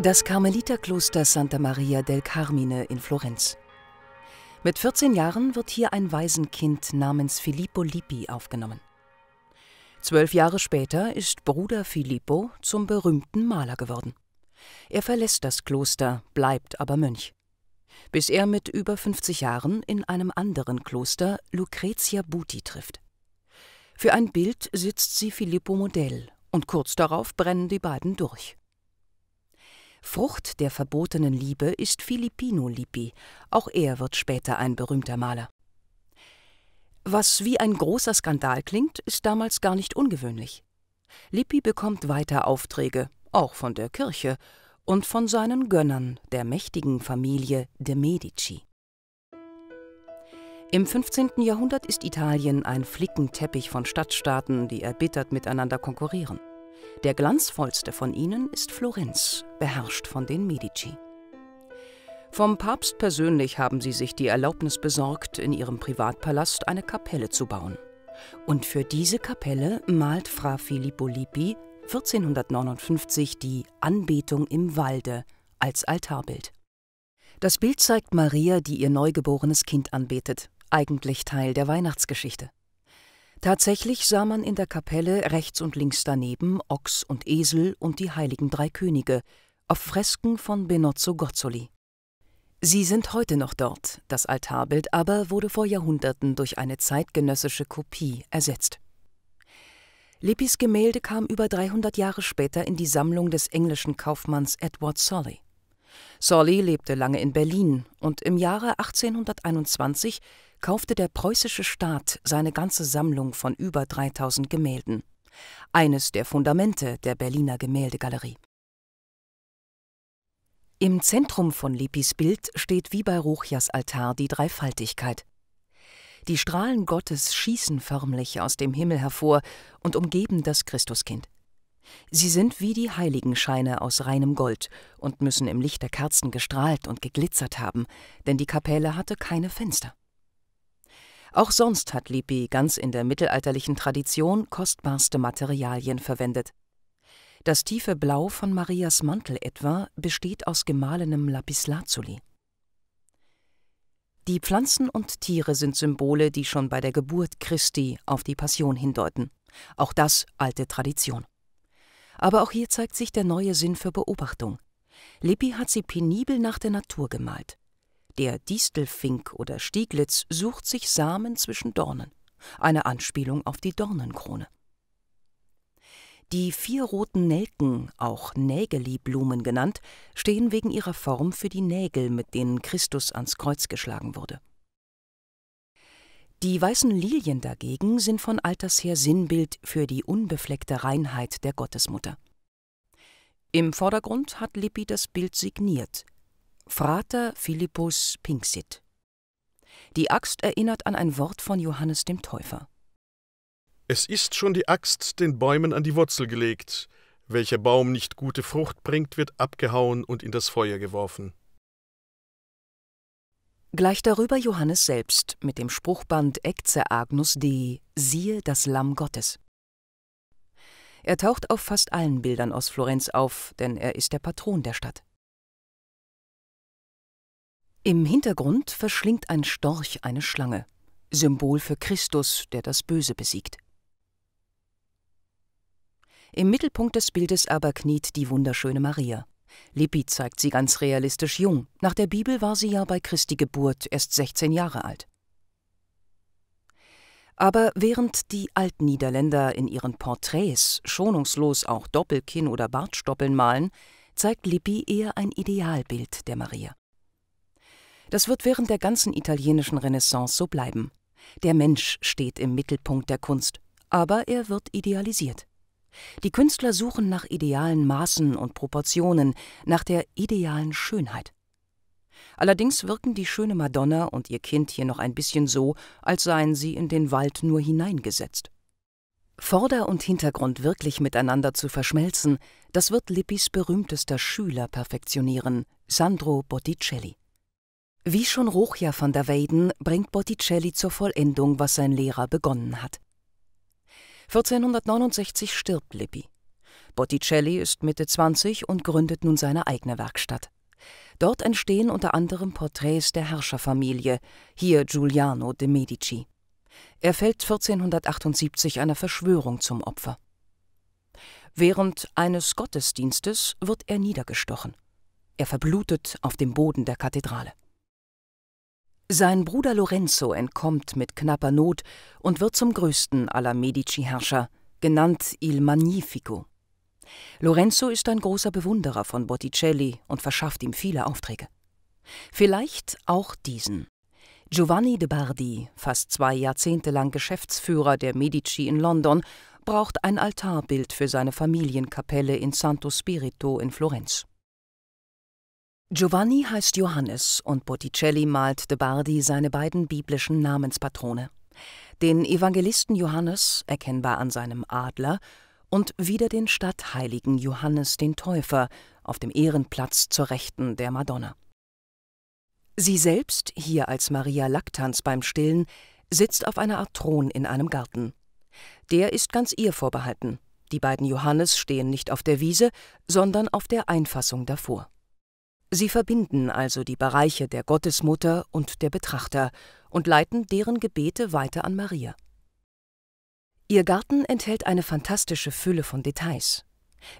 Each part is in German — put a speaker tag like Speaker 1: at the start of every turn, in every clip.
Speaker 1: Das Karmeliterkloster Santa Maria del Carmine in Florenz. Mit 14 Jahren wird hier ein Waisenkind namens Filippo Lippi aufgenommen. Zwölf Jahre später ist Bruder Filippo zum berühmten Maler geworden. Er verlässt das Kloster, bleibt aber Mönch. Bis er mit über 50 Jahren in einem anderen Kloster Lucrezia Buti trifft. Für ein Bild sitzt sie Filippo Modell und kurz darauf brennen die beiden durch. Frucht der verbotenen Liebe ist Filippino Lippi. Auch er wird später ein berühmter Maler. Was wie ein großer Skandal klingt, ist damals gar nicht ungewöhnlich. Lippi bekommt weiter Aufträge, auch von der Kirche und von seinen Gönnern, der mächtigen Familie de Medici. Im 15. Jahrhundert ist Italien ein Flickenteppich von Stadtstaaten, die erbittert miteinander konkurrieren. Der glanzvollste von ihnen ist Florenz, beherrscht von den Medici. Vom Papst persönlich haben sie sich die Erlaubnis besorgt, in ihrem Privatpalast eine Kapelle zu bauen. Und für diese Kapelle malt Fra Filippo Lippi 1459 die Anbetung im Walde als Altarbild. Das Bild zeigt Maria, die ihr neugeborenes Kind anbetet, eigentlich Teil der Weihnachtsgeschichte. Tatsächlich sah man in der Kapelle rechts und links daneben Ochs und Esel und die heiligen drei Könige auf Fresken von Benozzo Gozzoli. Sie sind heute noch dort, das Altarbild aber wurde vor Jahrhunderten durch eine zeitgenössische Kopie ersetzt. Lippis Gemälde kam über 300 Jahre später in die Sammlung des englischen Kaufmanns Edward Solly. Solly lebte lange in Berlin und im Jahre 1821 kaufte der preußische Staat seine ganze Sammlung von über 3000 Gemälden, eines der Fundamente der Berliner Gemäldegalerie. Im Zentrum von Lippis Bild steht wie bei Ruchjas Altar die Dreifaltigkeit. Die Strahlen Gottes schießen förmlich aus dem Himmel hervor und umgeben das Christuskind. Sie sind wie die Heiligenscheine aus reinem Gold und müssen im Licht der Kerzen gestrahlt und geglitzert haben, denn die Kapelle hatte keine Fenster. Auch sonst hat Lippi ganz in der mittelalterlichen Tradition kostbarste Materialien verwendet. Das tiefe Blau von Marias Mantel etwa besteht aus gemahlenem Lapislazuli. Die Pflanzen und Tiere sind Symbole, die schon bei der Geburt Christi auf die Passion hindeuten. Auch das alte Tradition. Aber auch hier zeigt sich der neue Sinn für Beobachtung. Lippi hat sie penibel nach der Natur gemalt. Der Distelfink oder Stieglitz sucht sich Samen zwischen Dornen, eine Anspielung auf die Dornenkrone. Die vier roten Nelken, auch Nägeli-Blumen genannt, stehen wegen ihrer Form für die Nägel, mit denen Christus ans Kreuz geschlagen wurde. Die weißen Lilien dagegen sind von alters her Sinnbild für die unbefleckte Reinheit der Gottesmutter. Im Vordergrund hat Lippi das Bild signiert, Frater Philippus Pinxit. Die Axt erinnert an ein Wort von Johannes dem Täufer. Es ist schon die Axt den Bäumen an die Wurzel gelegt. Welcher Baum nicht gute Frucht bringt, wird abgehauen und in das Feuer geworfen. Gleich darüber Johannes selbst mit dem Spruchband Ecce Agnus D. siehe das Lamm Gottes. Er taucht auf fast allen Bildern aus Florenz auf, denn er ist der Patron der Stadt. Im Hintergrund verschlingt ein Storch eine Schlange, Symbol für Christus, der das Böse besiegt. Im Mittelpunkt des Bildes aber kniet die wunderschöne Maria. Lippi zeigt sie ganz realistisch jung. Nach der Bibel war sie ja bei Christi Geburt erst 16 Jahre alt. Aber während die Altniederländer in ihren Porträts schonungslos auch Doppelkinn oder Bartstoppeln malen, zeigt Lippi eher ein Idealbild der Maria. Das wird während der ganzen italienischen Renaissance so bleiben. Der Mensch steht im Mittelpunkt der Kunst, aber er wird idealisiert. Die Künstler suchen nach idealen Maßen und Proportionen, nach der idealen Schönheit. Allerdings wirken die schöne Madonna und ihr Kind hier noch ein bisschen so, als seien sie in den Wald nur hineingesetzt. Vorder- und Hintergrund wirklich miteinander zu verschmelzen, das wird Lippis berühmtester Schüler perfektionieren, Sandro Botticelli. Wie schon Rochia van der Weyden bringt Botticelli zur Vollendung, was sein Lehrer begonnen hat. 1469 stirbt Lippi. Botticelli ist Mitte 20 und gründet nun seine eigene Werkstatt. Dort entstehen unter anderem Porträts der Herrscherfamilie, hier Giuliano de Medici. Er fällt 1478 einer Verschwörung zum Opfer. Während eines Gottesdienstes wird er niedergestochen. Er verblutet auf dem Boden der Kathedrale. Sein Bruder Lorenzo entkommt mit knapper Not und wird zum größten aller Medici-Herrscher, genannt Il Magnifico. Lorenzo ist ein großer Bewunderer von Botticelli und verschafft ihm viele Aufträge. Vielleicht auch diesen. Giovanni de Bardi, fast zwei Jahrzehnte lang Geschäftsführer der Medici in London, braucht ein Altarbild für seine Familienkapelle in Santo Spirito in Florenz. Giovanni heißt Johannes und Botticelli malt de Bardi seine beiden biblischen Namenspatrone. Den Evangelisten Johannes, erkennbar an seinem Adler, und wieder den Stadtheiligen Johannes den Täufer auf dem Ehrenplatz zur Rechten der Madonna. Sie selbst, hier als Maria Laktanz beim Stillen, sitzt auf einer Art Thron in einem Garten. Der ist ganz ihr vorbehalten. Die beiden Johannes stehen nicht auf der Wiese, sondern auf der Einfassung davor. Sie verbinden also die Bereiche der Gottesmutter und der Betrachter und leiten deren Gebete weiter an Maria. Ihr Garten enthält eine fantastische Fülle von Details.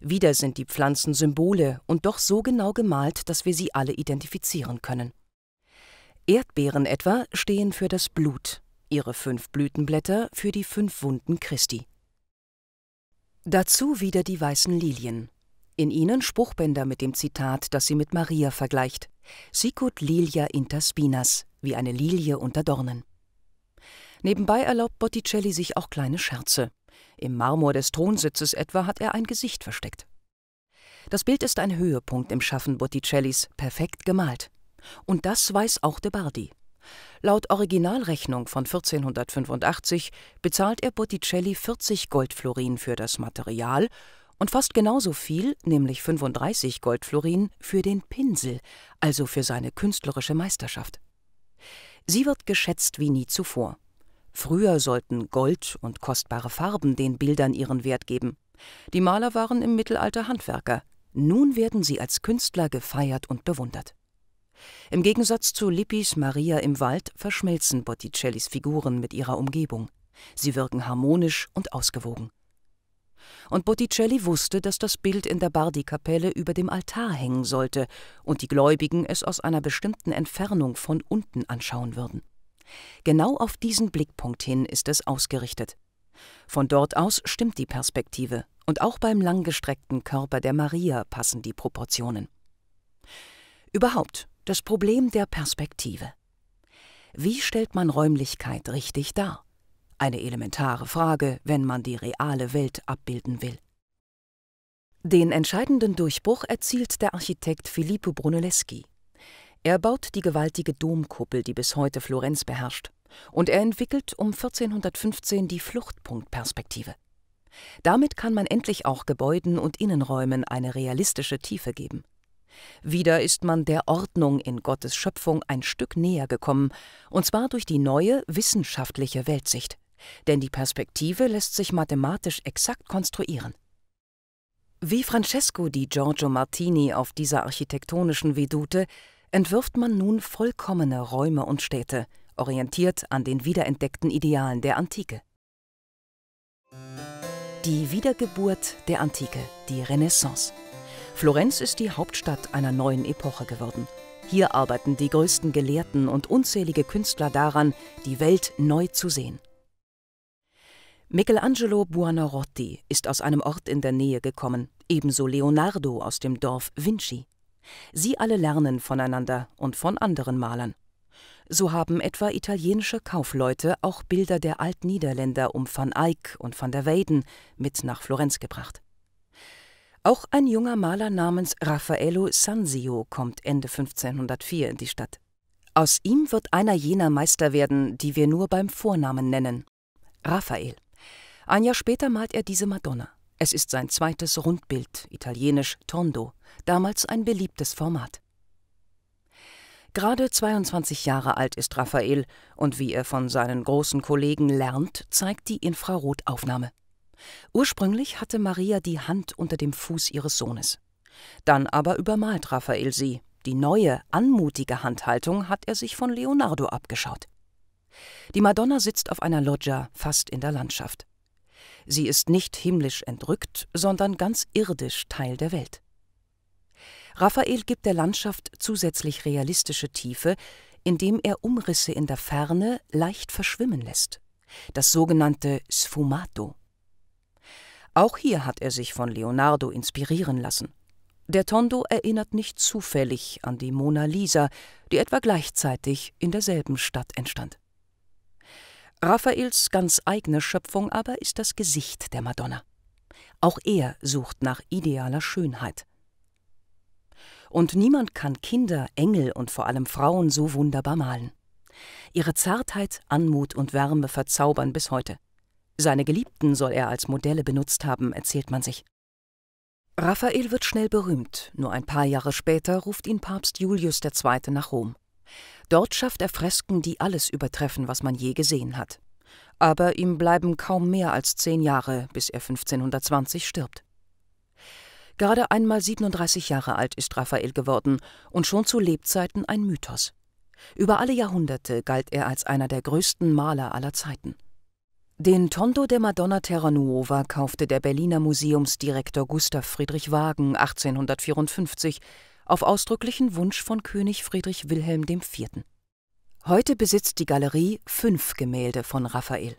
Speaker 1: Wieder sind die Pflanzen Symbole und doch so genau gemalt, dass wir sie alle identifizieren können. Erdbeeren etwa stehen für das Blut, ihre fünf Blütenblätter für die fünf Wunden Christi. Dazu wieder die weißen Lilien, in ihnen Spruchbänder mit dem Zitat, das sie mit Maria vergleicht. Sicut lilia inter spinas, wie eine Lilie unter Dornen. Nebenbei erlaubt Botticelli sich auch kleine Scherze. Im Marmor des Thronsitzes etwa hat er ein Gesicht versteckt. Das Bild ist ein Höhepunkt im Schaffen Botticellis, perfekt gemalt. Und das weiß auch de Bardi. Laut Originalrechnung von 1485 bezahlt er Botticelli 40 Goldflorin für das Material und fast genauso viel, nämlich 35 Goldflorin, für den Pinsel, also für seine künstlerische Meisterschaft. Sie wird geschätzt wie nie zuvor. Früher sollten Gold und kostbare Farben den Bildern ihren Wert geben. Die Maler waren im Mittelalter Handwerker. Nun werden sie als Künstler gefeiert und bewundert. Im Gegensatz zu Lippis Maria im Wald verschmelzen Botticellis Figuren mit ihrer Umgebung. Sie wirken harmonisch und ausgewogen und Botticelli wusste, dass das Bild in der Bardi-Kapelle über dem Altar hängen sollte und die Gläubigen es aus einer bestimmten Entfernung von unten anschauen würden. Genau auf diesen Blickpunkt hin ist es ausgerichtet. Von dort aus stimmt die Perspektive, und auch beim langgestreckten Körper der Maria passen die Proportionen. Überhaupt das Problem der Perspektive. Wie stellt man Räumlichkeit richtig dar? Eine elementare Frage, wenn man die reale Welt abbilden will. Den entscheidenden Durchbruch erzielt der Architekt Filippo Brunelleschi. Er baut die gewaltige Domkuppel, die bis heute Florenz beherrscht, und er entwickelt um 1415 die Fluchtpunktperspektive. Damit kann man endlich auch Gebäuden und Innenräumen eine realistische Tiefe geben. Wieder ist man der Ordnung in Gottes Schöpfung ein Stück näher gekommen, und zwar durch die neue wissenschaftliche Weltsicht denn die Perspektive lässt sich mathematisch exakt konstruieren. Wie Francesco di Giorgio Martini auf dieser architektonischen Vedute entwirft man nun vollkommene Räume und Städte, orientiert an den wiederentdeckten Idealen der Antike. Die Wiedergeburt der Antike, die Renaissance. Florenz ist die Hauptstadt einer neuen Epoche geworden. Hier arbeiten die größten Gelehrten und unzählige Künstler daran, die Welt neu zu sehen. Michelangelo Buonarroti ist aus einem Ort in der Nähe gekommen, ebenso Leonardo aus dem Dorf Vinci. Sie alle lernen voneinander und von anderen Malern. So haben etwa italienische Kaufleute auch Bilder der Altniederländer um van Eyck und van der Weyden mit nach Florenz gebracht. Auch ein junger Maler namens Raffaello Sanzio kommt Ende 1504 in die Stadt. Aus ihm wird einer jener Meister werden, die wir nur beim Vornamen nennen: Raphael. Ein Jahr später malt er diese Madonna. Es ist sein zweites Rundbild, italienisch Tondo, damals ein beliebtes Format. Gerade 22 Jahre alt ist Raphael und wie er von seinen großen Kollegen lernt, zeigt die Infrarotaufnahme. Ursprünglich hatte Maria die Hand unter dem Fuß ihres Sohnes. Dann aber übermalt Raphael sie. Die neue, anmutige Handhaltung hat er sich von Leonardo abgeschaut. Die Madonna sitzt auf einer Loggia fast in der Landschaft. Sie ist nicht himmlisch entrückt, sondern ganz irdisch Teil der Welt. Raphael gibt der Landschaft zusätzlich realistische Tiefe, indem er Umrisse in der Ferne leicht verschwimmen lässt, das sogenannte Sfumato. Auch hier hat er sich von Leonardo inspirieren lassen. Der Tondo erinnert nicht zufällig an die Mona Lisa, die etwa gleichzeitig in derselben Stadt entstand. Raffaels ganz eigene Schöpfung aber ist das Gesicht der Madonna. Auch er sucht nach idealer Schönheit. Und niemand kann Kinder, Engel und vor allem Frauen so wunderbar malen. Ihre Zartheit, Anmut und Wärme verzaubern bis heute. Seine Geliebten soll er als Modelle benutzt haben, erzählt man sich. Raphael wird schnell berühmt, nur ein paar Jahre später ruft ihn Papst Julius II. nach Rom. Dort schafft er Fresken, die alles übertreffen, was man je gesehen hat. Aber ihm bleiben kaum mehr als zehn Jahre, bis er 1520 stirbt. Gerade einmal 37 Jahre alt ist Raphael geworden und schon zu Lebzeiten ein Mythos. Über alle Jahrhunderte galt er als einer der größten Maler aller Zeiten. Den Tondo der Madonna Terranuova kaufte der Berliner Museumsdirektor Gustav Friedrich Wagen 1854 auf ausdrücklichen Wunsch von König Friedrich Wilhelm IV. Heute besitzt die Galerie fünf Gemälde von Raphael.